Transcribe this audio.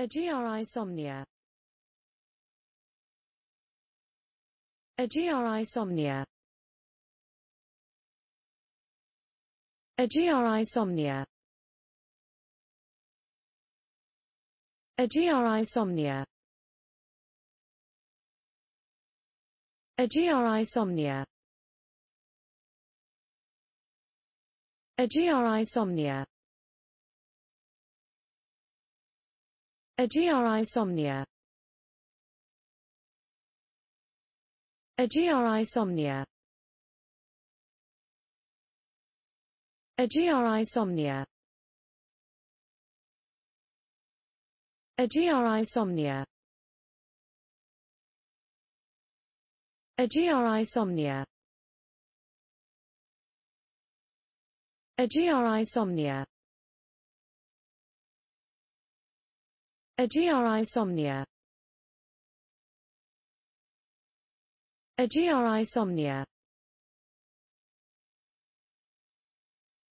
A GRI somnia A GRI somnia A GRI somnia A GRI somnia A GRI somnia A GRI somnia A GRI somnia A GRI somnia A GRI somnia A GRI somnia A GRI somnia A GRI somnia A GRI somnia A GRI somnia